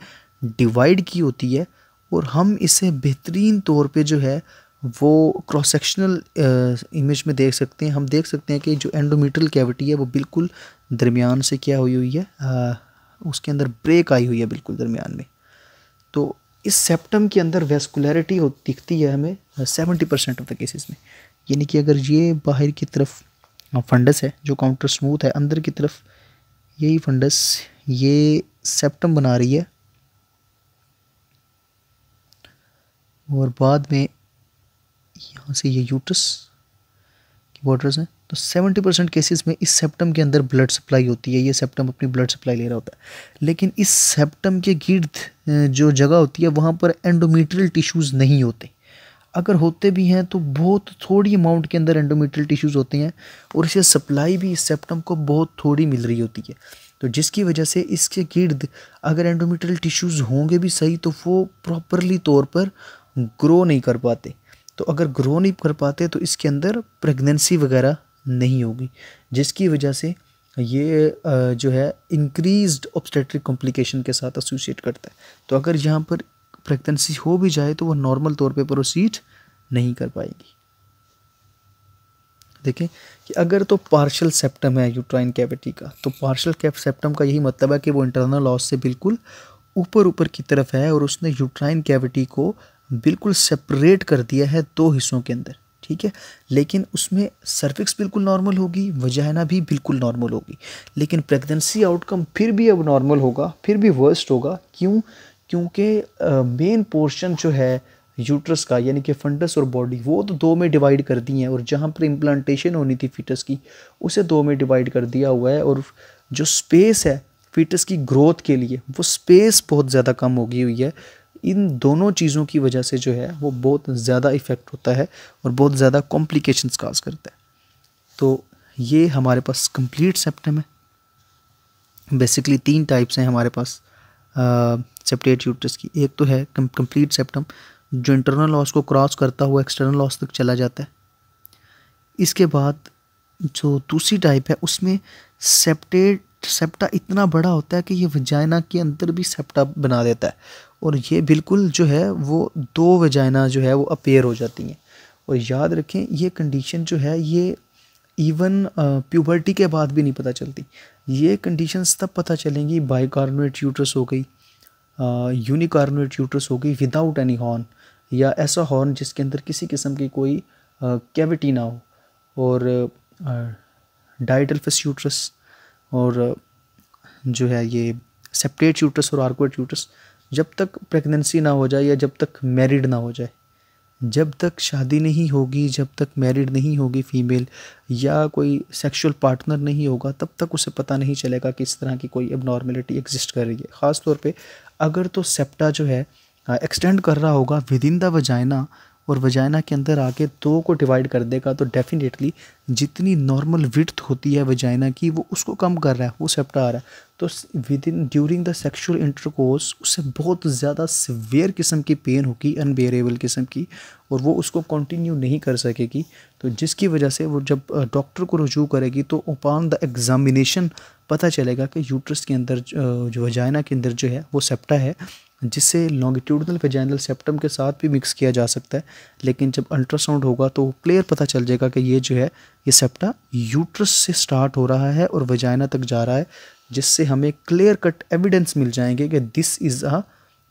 A: डिवाइड की होती है और हम इसे बेहतरीन तौर पे जो है वो क्रॉस सेक्शनल इमेज में देख सकते हैं हम देख सकते हैं कि जो एंडोमीट्रल कैविटी है वो बिल्कुल दरमियान से क्या हुई हुई है आ, उसके अंदर ब्रेक आई हुई है बिल्कुल दरमियान में तो इस सेप्टम के अंदर वेस्कुलरिटी हो दिखती है हमें seventy percent of the cases में यानी कि अगर ये बाहर की तरफ फंडस है जो काउंटर स्मूथ है अंदर की तरफ यही फंडस ये सेप्टम बना रही है और बाद में कहाँ से ये यूटस की बॉर्डर्स हैं तो 70 परसेंट केसेज में इस सेप्टम के अंदर ब्लड सप्लाई होती है ये सेप्टम अपनी ब्लड सप्लाई ले रहा होता है लेकिन इस सेप्टम के गिर्द जो जगह होती है वहाँ पर एंडोमीट्रियल टिश्यूज़ नहीं होते अगर होते भी हैं तो बहुत थोड़ी अमाउंट के अंदर एंडोमीट्रियल टिश्यूज़ होते हैं और इसे सप्लाई भी इस सेप्टम को बहुत थोड़ी मिल रही होती है तो जिसकी वजह से इसके गिर्द अगर एंडोमीट्रियल टिश्यूज़ होंगे भी सही तो वो प्रॉपरली तौर पर ग्रो नहीं कर पाते तो अगर ग्रो नहीं कर पाते तो इसके अंदर प्रेगनेंसी वगैरह नहीं होगी जिसकी वजह से ये जो है इंक्रीज्ड ऑब्स्टेट्रिक कॉम्प्लिकेशन के साथ एसोसिएट करता है तो अगर यहाँ पर प्रेगनेंसी हो भी जाए तो वो नॉर्मल तौर पे प्रोसीड नहीं कर पाएगी देखें कि अगर तो पार्शल सेप्टम है यूट्राइन कैविटी का तो पार्शल कैप सेप्टम का यही मतलब है कि वो इंटरनल लॉस से बिल्कुल ऊपर ऊपर की तरफ है और उसने यूट्राइन कैविटी को बिल्कुल सेपरेट कर दिया है दो हिस्सों के अंदर ठीक है लेकिन उसमें सर्विक्स बिल्कुल नॉर्मल होगी वजाइना भी बिल्कुल नॉर्मल होगी लेकिन प्रेगनेंसी आउटकम फिर भी अब नॉर्मल होगा फिर भी वर्स्ट होगा क्यों क्योंकि मेन पोर्शन जो है यूट्रस का यानी कि फंडस और बॉडी वो तो दो में डिवाइड कर दी हैं और जहाँ पर इम्प्लांटेशन होनी थी फिटस की उसे दो में डिवाइड कर दिया हुआ है और जो स्पेस है फिटस की ग्रोथ के लिए वो स्पेस बहुत ज़्यादा कम होगी हुई है इन दोनों चीज़ों की वजह से जो है वो बहुत ज़्यादा इफ़ेक्ट होता है और बहुत ज़्यादा कॉम्प्लिकेशंस काज करता है तो ये हमारे पास कंप्लीट सेप्टम है बेसिकली तीन टाइप्स हैं हमारे पास सेप्टेट यूटस की एक तो है कंप्लीट सेप्टम जो इंटरनल लॉस को क्रॉस करता हुआ एक्सटर्नल लॉस तक चला जाता है इसके बाद जो दूसरी टाइप है उसमें सेप्टेट सेप्टा इतना बड़ा होता है कि ये वजाइना के अंदर भी सेप्टा बना देता है और ये बिल्कुल जो है वो दो वजाइना जो है वो अपेयर हो जाती हैं और याद रखें ये कंडीशन जो है ये इवन प्यूबर्टी के बाद भी नहीं पता चलती ये कंडीशंस तब पता चलेंगी बाइकार्बोनेट यूट्रस हो गई यूनिकार्बोनेट यूट्रस हो गई विदाउट एनी हॉर्न या ऐसा हॉर्न जिसके अंदर किसी किस्म की कोई कैविटी ना हो और डाइटल्फस यूट्रस और जो है ये सेप्टेट यूट्रस और आर्कोट यूट्रस जब तक प्रेगनेंसी ना हो जाए या जब तक मैरिड ना हो जाए जब तक शादी नहीं होगी जब तक मैरिड नहीं होगी फीमेल या कोई सेक्सुअल पार्टनर नहीं होगा तब तक उसे पता नहीं चलेगा कि इस तरह की कोई अब नॉर्मेलिटी एग्जिस्ट कर रही है खासतौर पर अगर तो सेप्टा जो है एक्सटेंड कर रहा होगा विद इन द वजाइना और वजाइना के अंदर आके दो को डिवाइड कर देगा तो डेफिनेटली जितनी नॉर्मल विथ होती है वजाइना की वो उसको कम कर रहा है वो सेप्टा आ रहा है तो within during the sexual intercourse उससे बहुत ज़्यादा सिवियर किस्म की पेन होगी अनबेरेबल किस्म की और वो उसको कंटिन्यू नहीं कर सकेगी तो जिसकी वजह से वो जब डॉक्टर को रजू करेगी तो अपॉन द एग्ज़ामिनेशन पता चलेगा कि यूट्रस के अंदर जो वजाइना के अंदर जो है वो सेप्टा है जिसे लॉन्गिट्यूडनल वेजाइनल सेप्टम के साथ भी मिक्स किया जा सकता है लेकिन जब अल्ट्रासाउंड होगा तो क्लियर पता चल जाएगा कि ये जो है ये सेप्टा यूट्रस से स्टार्ट हो रहा है और वेजाइना तक जा रहा है जिससे हमें क्लियर कट एविडेंस मिल जाएंगे कि this is a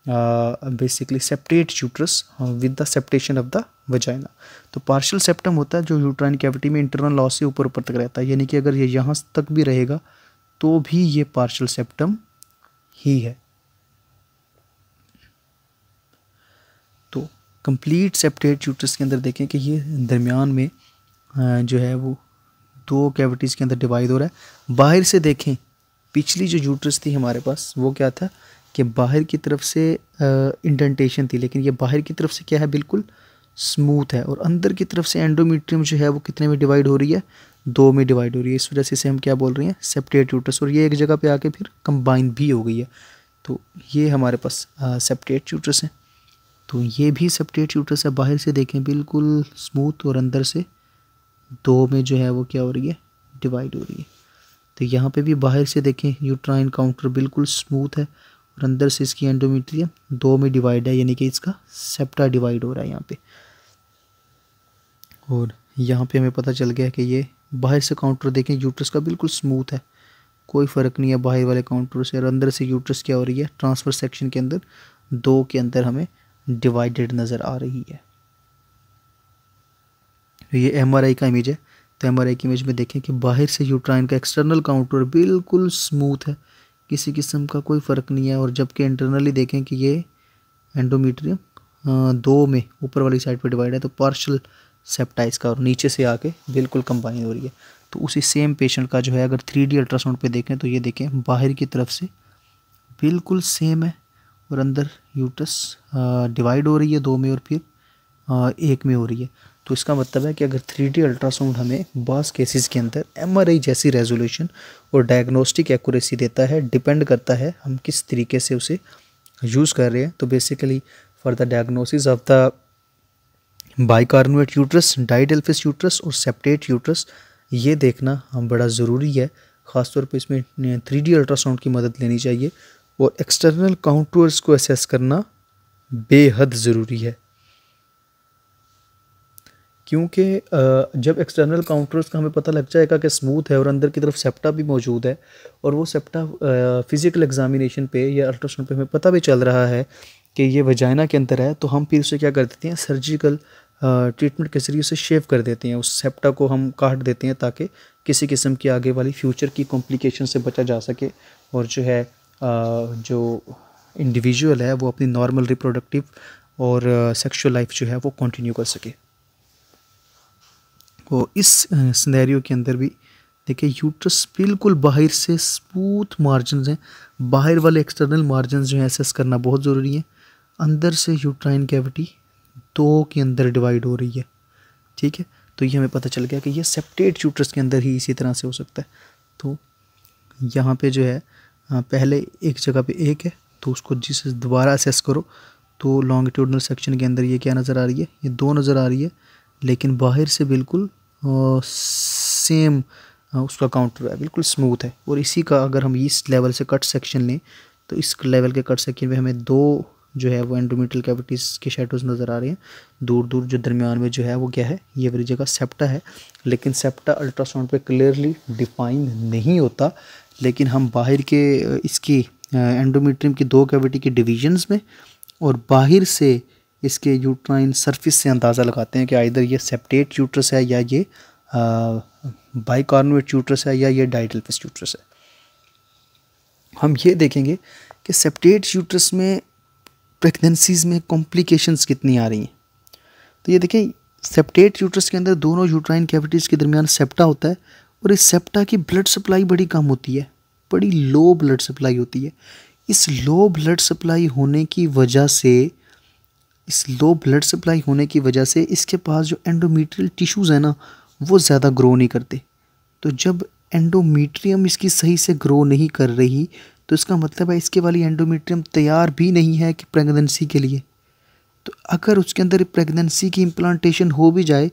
A: basically septate uterus with the septation of the vagina तो पार्शल सेप्टम होता है जो यूट्राइन कैविटी में इंटरनल लॉस से ऊपर ऊपर तक रहता है यानी कि अगर ये यहाँ तक भी रहेगा तो भी ये पार्शल सेप्टम ही है कंप्लीट सेप्टेट यूट्रस के अंदर देखें कि ये दरमियान में जो है वो दो कैविटीज़ के अंदर डिवाइड हो रहा है बाहर से देखें पिछली जो यूट्रस थी हमारे पास वो क्या था कि बाहर की तरफ से इंडेंटेशन थी लेकिन ये बाहर की तरफ से क्या है बिल्कुल स्मूथ है और अंदर की तरफ से एंडोमीट्रियम जो है वो कितने में डिवाइड हो रही है दो में डिवाइड हो रही है इस वजह से इसे हम क्या बोल रहे हैं सेप्टेट यूट्रस और ये एक जगह पर आके फिर कंबाइन भी हो गई है तो ये हमारे पास सेप्टेट यूट्रस हैं तो ये भी सेपरेट शूटर से बाहर से देखें बिल्कुल स्मूथ और अंदर से दो में जो है वो क्या हो रही है डिवाइड हो रही है तो यहाँ पे भी बाहर से देखें यूट्राइन काउंटर बिल्कुल स्मूथ है और अंदर से इसकी एंडोमीट्रियम दो में डिवाइड है यानी कि इसका सेप्टा डिवाइड हो रहा है यहाँ पे और यहाँ पे हमें पता चल गया कि ये बाहर से काउंटर देखें यूट्रस का बिल्कुल स्मूथ है कोई फ़र्क नहीं है बाहर वाले काउंटर से और अंदर से यूट्रस क्या हो रही है ट्रांसफ़र सेक्शन के अंदर दो के अंदर हमें डिवाइडेड नज़र आ रही है तो ये एम का इमेज है तो एम की इमेज में देखें कि बाहर से यूट्राइन का एक्सटर्नल काउंटर बिल्कुल स्मूथ है किसी किस्म का कोई फ़र्क नहीं है और जबकि इंटरनली देखें कि ये एंडोमीट्रियम दो में ऊपर वाली साइड पर डिवाइड है तो पार्शल सेप्टाइज का और नीचे से आके बिल्कुल कंबाइन हो रही है तो उसी सेम पेशेंट का जो है अगर थ्री डी अल्ट्रासाउंड पे देखें तो ये देखें बाहर की तरफ से बिल्कुल सेम है और अंदर यूटस डिवाइड हो रही है दो में और फिर एक में हो रही है तो इसका मतलब है कि अगर थ्री डी अल्ट्रासाउंड हमें बास केसेस के अंदर एम जैसी रेजोल्यूशन और डायग्नोस्टिक एक्यूरेसी देता है डिपेंड करता है हम किस तरीके से उसे यूज़ कर रहे हैं तो basically for the diagnosis of the bicornuate uterus didelphys uterus और सेप्टेट यूट्रस ये देखना हम बड़ा ज़रूरी है ख़ासतौर पर इसमें थ्री डी अल्ट्रासाउंड की मदद लेनी चाहिए और एक्सटर्नल काउंटर्स को असेस करना बेहद ज़रूरी है क्योंकि जब एक्सटर्नल काउंटर्स का हमें पता लग जाएगा कि स्मूथ है और अंदर की तरफ सेप्टा भी मौजूद है और वो सेप्टा फिज़िकल एग्जामिनेशन पे या अल्ट्रासाउंड पे हमें पता भी चल रहा है कि ये वजाइना के अंदर है तो हम फिर उसे क्या कर देते हैं सर्जिकल ट्रीटमेंट के ज़रिए उसे शेव कर देते हैं उस सेप्टा को हम काट देते हैं ताकि किसी किस्म की आगे वाली फ्यूचर की कॉम्प्लिकेशन से बचा जा सके और जो है जो इंडिविजुअल है वो अपनी नॉर्मल रिप्रोडक्टिव और सेक्सुअल लाइफ जो है वो कंटिन्यू कर सके वो तो इस सिनेरियो के अंदर भी देखिए यूट्रस बिल्कुल बाहर से स्मूथ मार्जिन हैं बाहर वाले एक्सटर्नल मार्जिन जो हैं एसेस करना बहुत ज़रूरी है अंदर से यूट्राइन कैविटी दो के अंदर डिवाइड हो रही है ठीक है तो ये हमें पता चल गया कि ये सेप्टेट यूट्रस के अंदर ही इसी तरह से हो सकता है तो यहाँ पे जो है हाँ, पहले एक जगह पे एक है तो उसको जिस दोबारा असेस करो तो लॉन्गिट्यूडनल सेक्शन के अंदर ये क्या नज़र आ रही है ये दो नज़र आ रही है लेकिन बाहर से बिल्कुल सेम उसका काउंटर है बिल्कुल स्मूथ है और इसी का अगर हम इस लेवल से कट सेक्शन लें तो इस लेवल के कट सेक्शन में हमें दो जो है वो एंडोमेटल कैविटीज़ के शेडोज़ नज़र आ रहे हैं दूर दूर जो दरमियान में जो है वो क्या है ये वाली जगह सेप्टा है लेकिन सेप्टा अल्ट्रासाउंड पे क्लियरली डिफाइन नहीं होता लेकिन हम बाहर के इसकी एंडोमेट्रियम की दो कैविटी के डिवीजन्स में और बाहर से इसके यूट्राइन सरफेस से अंदाज़ा लगाते हैं कि आइर ये सेप्टेट यूट्रस है या ये बाइकार्नोवेट यूट्रस है या ये डाइटल्फिस यूट्रस है हम ये देखेंगे कि सेप्टेट यूट्रस में प्रेगनेंसीज़ में कॉम्प्लिकेशंस कितनी आ रही हैं तो ये देखें सेप्टेट यूट्रस के अंदर दोनों यूट्राइन कैविटीज़ के दरमियान सेप्टा होता है और इस सेप्टा की ब्लड सप्लाई बड़ी कम होती है बड़ी लो ब्लड सप्लाई होती है इस लो ब्लड सप्लाई होने की वजह से इस लो ब्लड सप्लाई होने की वजह से इसके पास जो एंडोमीट्रियल टिश्यूज़ हैं ना वो ज़्यादा ग्रो नहीं करते तो जब एंडोमीट्रियम इसकी सही से ग्रो नहीं कर रही तो इसका मतलब है इसके वाली एंडोमीट्रियम तैयार भी नहीं है कि प्रेगनेंसी के लिए तो अगर उसके अंदर प्रेगनेंसी की इम्प्लांटेशन हो भी जाए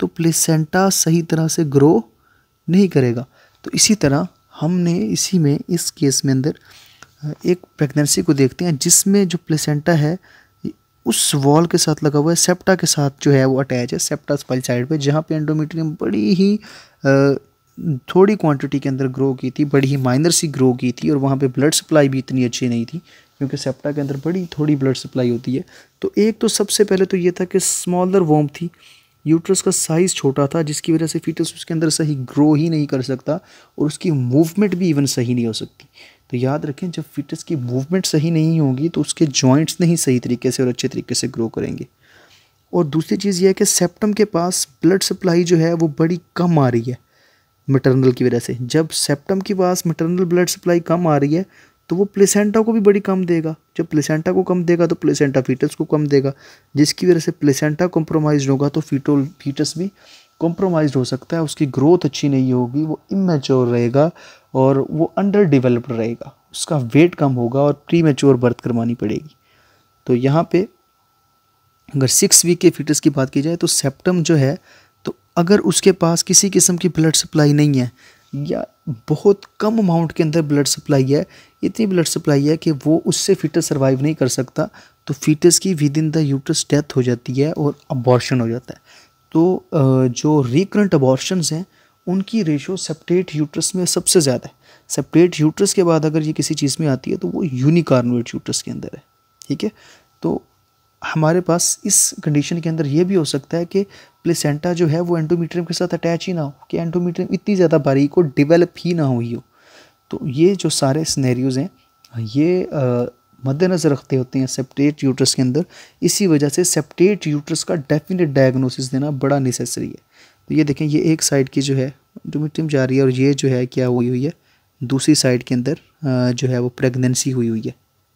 A: तो प्लेसेंटा सही तरह से ग्रो नहीं करेगा तो इसी तरह हमने इसी में इस केस में अंदर एक प्रेगनेंसी को देखते हैं जिसमें जो प्लेसेंटा है उस वॉल के साथ लगा हुआ है सेप्टा के साथ जो है वो अटैच है सेप्टा स्पाइल साइड पे जहाँ पे एंडोमेट्रियम बड़ी ही थोड़ी क्वांटिटी के अंदर ग्रो की थी बड़ी ही माइनर सी ग्रो की थी और वहाँ पे ब्लड सप्लाई भी इतनी अच्छी नहीं थी क्योंकि सेप्टा के अंदर बड़ी थोड़ी ब्लड सप्लाई होती है तो एक तो सबसे पहले तो ये था कि स्मॉलर वॉम थी यूट्रस का साइज़ छोटा था जिसकी वजह से फीटस उसके अंदर सही ग्रो ही नहीं कर सकता और उसकी मूवमेंट भी इवन सही नहीं हो सकती तो याद रखें जब फीटस की मूवमेंट सही नहीं होगी तो उसके जॉइंट्स नहीं सही तरीके से और अच्छे तरीके से ग्रो करेंगे और दूसरी चीज़ यह है कि सेप्टम के पास ब्लड सप्लाई जो है वो बड़ी कम आ रही है मटरनल की वजह से जब सेप्टम के पास मटरनल ब्लड सप्लाई कम आ रही है तो वो प्लेसेंटा को भी बड़ी कम देगा जब प्लेसेंटा को कम देगा तो प्लेसेंटा फीटस को कम देगा जिसकी वजह से प्लेसेंटा कॉम्प्रोमाइज होगा तो फीटो फीटस भी कॉम्प्रोमाइज हो सकता है उसकी ग्रोथ अच्छी नहीं होगी वो इमेच्योर रहेगा और वो अंडर डेवलप्ड रहेगा उसका वेट कम होगा और प्री मेच्योर बर्थ करवानी पड़ेगी तो यहाँ पे अगर सिक्स वीक के फीटस की बात की जाए तो सेप्टम जो है तो अगर उसके पास किसी किस्म की ब्लड सप्लाई नहीं है या बहुत कम अमाउंट के अंदर ब्लड सप्लाई है इतनी ब्लड सप्लाई है कि वो उससे फीटस सर्वाइव नहीं कर सकता तो फीटस की within the uterus death हो जाती है और अबॉर्शन हो जाता है तो जो रिकरेंट अबॉर्शन हैं उनकी रेशो सेप्टेट यूट्रस में सबसे ज़्यादा है सेप्टेट यूट्रस के बाद अगर ये किसी चीज़ में आती है तो वो यूनिकार्नोइड यूट्रस के अंदर है ठीक है तो हमारे पास इस कंडीशन के अंदर ये भी हो सकता है कि प्लेसेंटा जो है वो एंडोमीट्रियम के साथ अटैच ही ना हो कि एंडोमीट्रियम इतनी ज़्यादा बारीक हो डिवेलप ही ना हुई हो तो ये जो सारे स्नैरियोज़ हैं ये मद्देनज़र रखते होते हैं सेप्टेट यूट्रस के अंदर इसी वजह से सेप्टेट यूट्रस का डेफिनेट डायग्नोसिस देना बड़ा नेसेसरी है तो ये देखें ये एक साइड की जो है डोमिटिम जा रही है और ये जो है क्या हुई हुई है दूसरी साइड के अंदर जो है वो प्रेगनेंसी हुई हुई है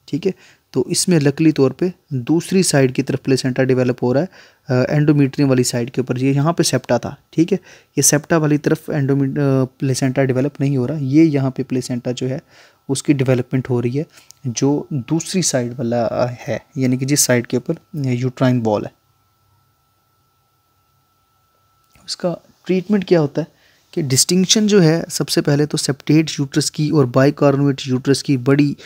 A: ठीक है तो इसमें लकली तौर पे दूसरी साइड की तरफ प्लेसेंटा डेवलप हो रहा है एंडोमीट्रियम वाली साइड के ऊपर ये यहाँ पे सेप्टा था ठीक है ये सेप्टा वाली तरफ एंडोमी प्लेसेंटा डेवलप नहीं हो रहा ये यहाँ पे प्लेसेंटा जो है उसकी डेवलपमेंट हो रही है जो दूसरी साइड वाला है यानी कि जिस साइड के ऊपर यूट्राइन बॉल है उसका ट्रीटमेंट क्या होता है कि डिस्टिंक्शन जो है सबसे पहले तो सेप्टेट यूट्रस की और कार्नोट यूट्रस की बड़ी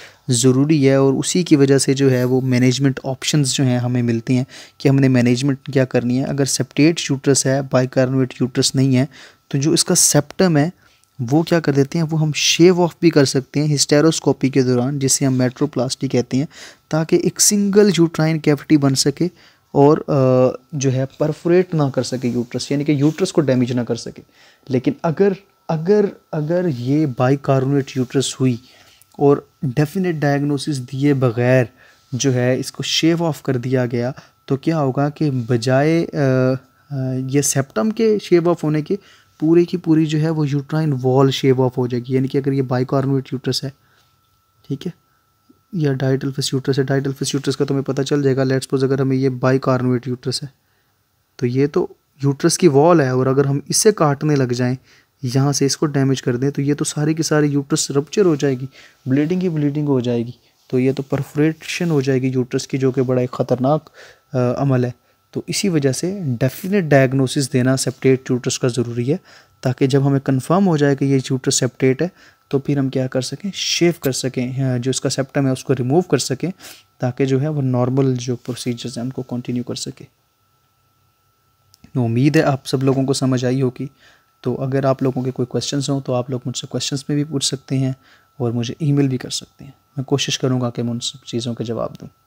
A: ज़रूरी है और उसी की वजह से जो है वो मैनेजमेंट ऑप्शंस जो हैं हमें मिलती हैं कि हमने मैनेजमेंट क्या करनी है अगर सेप्टेट यूट्रस है बाइकार्बोनेट यूट्रस नहीं है तो जो इसका सेप्टम है वो क्या कर देते हैं वो हम शेव ऑफ भी कर सकते हैं हिस्टेरोस्कोपी के दौरान जिसे हम मेट्रोप्लास्टी कहते हैं ताकि एक सिंगल यूट्राइन कैविटी बन सके और जो है परफोरेट ना कर सके यूट्रस यानी कि यूट्रस को डैमेज ना कर सके लेकिन अगर अगर अगर ये बाईकार्बोनेट यूट्रस हुई और डेफिनेट डायग्नोसिस दिए बगैर जो है इसको शेव ऑफ कर दिया गया तो क्या होगा कि बजाय ये सेप्टम के शेव ऑफ होने के पूरे की पूरी जो है वो यूट्राइन वॉल शेव ऑफ हो जाएगी यानी कि अगर ये कार्बोनेट यूट्रस है ठीक है या डाइटल फिस यूट्रस है डाइटल फिस यूट्रस का हमें पता चल जाएगा लेट्स सपोज अगर हमें ये बाई कार्नोवेट यूट्रस है तो ये तो यूट्रस की वॉल है और अगर हम इससे काटने लग जाएं यहाँ से इसको डैमेज कर दें तो ये तो सारी की सारी यूट्रस रपच्चर हो जाएगी ब्लीडिंग ही ब्लीडिंग हो जाएगी तो ये तो परफ्रेशन हो जाएगी यूट्रस की जो कि बड़ा एक ख़तरनाक अमल है तो इसी वजह से डेफिनेट डायग्नोसिस देना सेप्टेट यूट्रस का ज़रूरी है ताकि जब हमें कंफर्म हो जाए कि ये यूट्रस सेप्टेट है तो फिर हम क्या कर सकें शेव कर सकें हाँ, जो इसका सेप्टम है उसको रिमूव कर सकें ताकि जो है वो नॉर्मल जो प्रोसीजर्स हैं उनको कंटिन्यू कर सकें तो उम्मीद है आप सब लोगों को समझ आई होगी तो अगर आप लोगों के कोई क्वेश्चंस हों तो आप लोग मुझसे क्वेश्चंस में भी पूछ सकते हैं और मुझे ईमेल भी कर सकते हैं मैं कोशिश करूँगा कि मैं उन सब चीज़ों के जवाब दूँ